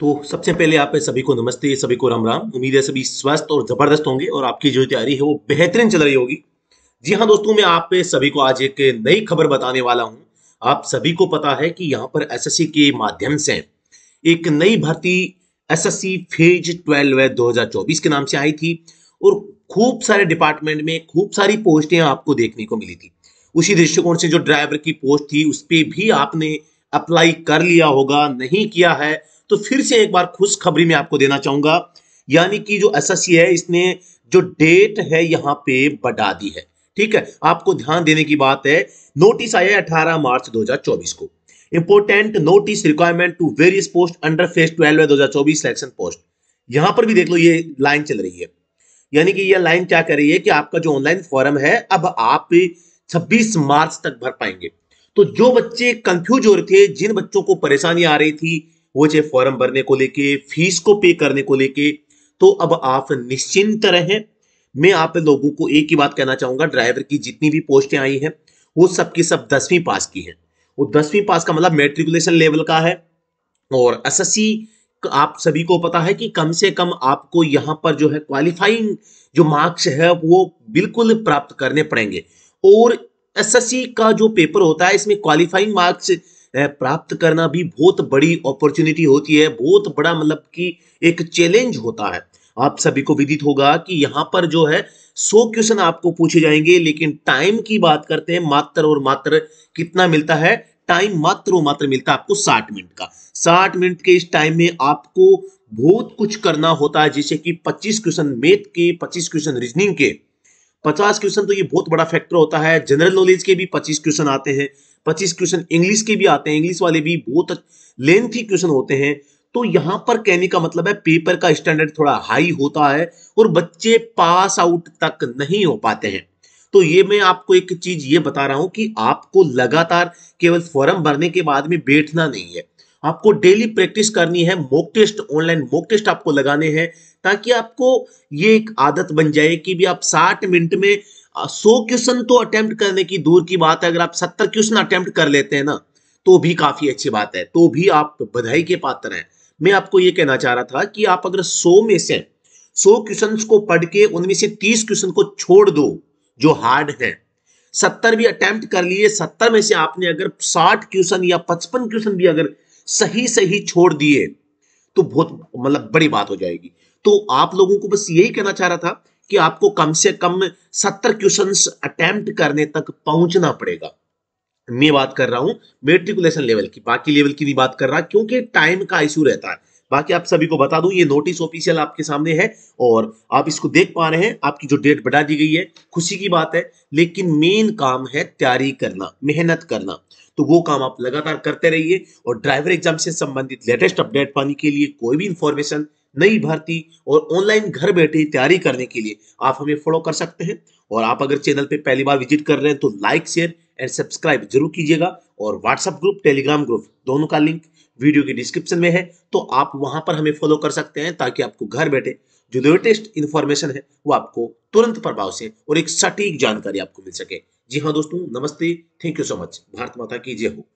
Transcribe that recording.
तो सबसे पहले आप सभी को नमस्ते सभी को राम राम उम्मीद है सभी स्वस्थ और ज़बरदस्त होंगे और आपकी जो तैयारी है वो बेहतरीन चल रही होगी जी हाँ दोस्तों मैं आप सभी को आज एक नई खबर बताने वाला हूँ आप सभी को पता है कि यहाँ पर एस के माध्यम से एक नई भर्ती S S C phase twelve है के नाम से आई थी और खूब सारे डिपार्टमेंट में खूब सारी पोस्टें आपको देखने को मिली थी उसी दृष्टिकोण से जो ड्राइवर की पोस्ट थी उस पर भी आपने अप्लाई कर लिया होगा नहीं किया है तो फिर से एक बार खुशखबरी मैं आपको देना चाहूंगा यानी कि जो एस है इसने जो डेट है यहां पे बढ़ा दी है ठीक है आपको ध्यान देने की बात है नोटिस आया है 18 मार्च 2024 को important notice requirement to various post under phase twelve दो हजार चौबीस सिलेक्शन पोस्ट यहां पर भी देख लो ये लाइन चल रही है यानी कि यह लाइन क्या कर रही है कि आपका जो ऑनलाइन फॉर्म है अब आप 26 मार्च तक भर पाएंगे तो जो बच्चे कंफ्यूज हो रहे थे जिन बच्चों को परेशानी आ रही थी वो चाहे फॉर्म भरने को लेके फीस को पे करने को लेके तो अब आप निश्चिंत रहें मैं आप लोगों को एक ही बात कहना चाहूंगा ड्राइवर की जितनी भी पोस्टें आई हैं वो सब की सब दसवीं पास की है वो दसवीं पास का मतलब मेट्रिकुलेशन लेवल का है और एस आप सभी को पता है कि कम से कम आपको यहाँ पर जो है क्वालिफाइंग जो मार्क्स है वो बिल्कुल प्राप्त करने पड़ेंगे और एसएससी का जो पेपर होता है इसमें क्वालिफाइंग मार्क्स प्राप्त करना भी बहुत बड़ी अपॉर्चुनिटी होती है बहुत बड़ा मतलब कि एक चैलेंज होता है आप सभी को विदित होगा कि यहाँ पर जो है सौ क्वेश्चन आपको पूछे जाएंगे लेकिन टाइम की बात करते हैं मात्र और मात्र कितना मिलता है टाइम मात्र और मात्र मिलता है आपको साठ मिनट का साठ मिनट के इस टाइम में आपको बहुत कुछ करना होता है जैसे कि पच्चीस क्वेश्चन मेथ के पच्चीस क्वेश्चन रीजनिंग के पचास क्वेश्चन तो ये बहुत बड़ा फैक्टर होता है जनरल नॉलेज के भी पच्चीस क्वेश्चन आते हैं पच्चीस क्वेश्चन इंग्लिश के भी आते हैं इंग्लिश वाले भी बहुत लेंथी क्वेश्चन होते हैं तो यहां पर कहने का मतलब है पेपर का स्टैंडर्ड थोड़ा हाई होता है और बच्चे पास आउट तक नहीं हो पाते हैं तो ये मैं आपको एक चीज ये बता रहा हूं कि आपको लगातार केवल फॉर्म भरने के बाद में बैठना नहीं है आपको डेली प्रैक्टिस करनी है mock test online mock test आपको लगाने हैं ताकि आपको ये एक आदत बन जाए कि भी आप 60 मिनट में सो क्वेश्चन तो अटेम्प्ट करने की दूर की बात है अगर आप सत्तर क्वेश्चन अटेम्प्ट कर लेते हैं ना तो भी काफी अच्छी बात है तो भी आप बधाई के पात्र हैं मैं आपको ये कहना चाह रहा था कि आप अगर सो में से सो क्वेश्चन को पढ़ के उनमें से तीस क्वेश्चन को छोड़ दो जो हार्ड है सत्तर भी अटेम्प्ट कर लिए सत्तर में से आपने अगर साठ क्वेश्चन या पचपन क्वेश्चन भी अगर सही सही छोड़ दिए तो बहुत मतलब बड़ी बात हो जाएगी तो आप लोगों को बस यही कहना चाह रहा था कि आपको कम से कम सत्तर क्वेश्चन अटेम्प्ट करने तक पहुंचना पड़ेगा मैं बात कर रहा हूं मेट्रिकुलेशन लेवल की बाकी लेवल की भी बात कर रहा क्योंकि टाइम का इशू रहता है बाकी आप सभी को बता दूं ये नोटिस ऑफिशियल आपके सामने है और आप इसको देख पा रहे हैं आपकी जो डेट बढ़ा दी गई है खुशी की बात है लेकिन मेन काम है तैयारी करना मेहनत करना तो वो काम आप लगातार करते रहिए और ड्राइवर एग्जाम से संबंधित लेटेस्ट अपडेट पाने के लिए कोई भी इंफॉर्मेशन नई भर्ती और ऑनलाइन घर बैठे तैयारी करने के लिए आप हमें फॉलो कर सकते हैं और आप अगर चैनल पे पहली बार विजिट कर रहे हैं तो लाइक शेयर एंड सब्सक्राइब जरूर कीजिएगा और व्हाट्सएप ग्रुप टेलीग्राम ग्रुप दोनों का लिंक वीडियो के डिस्क्रिप्शन में है तो आप वहां पर हमें फॉलो कर सकते हैं ताकि आपको घर बैठे जो लेटेस्ट इन्फॉर्मेशन है वो आपको तुरंत प्रभाव से और एक सटीक जानकारी आपको मिल सके जी हाँ दोस्तों नमस्ते thank you so much Bharat माता की जय हो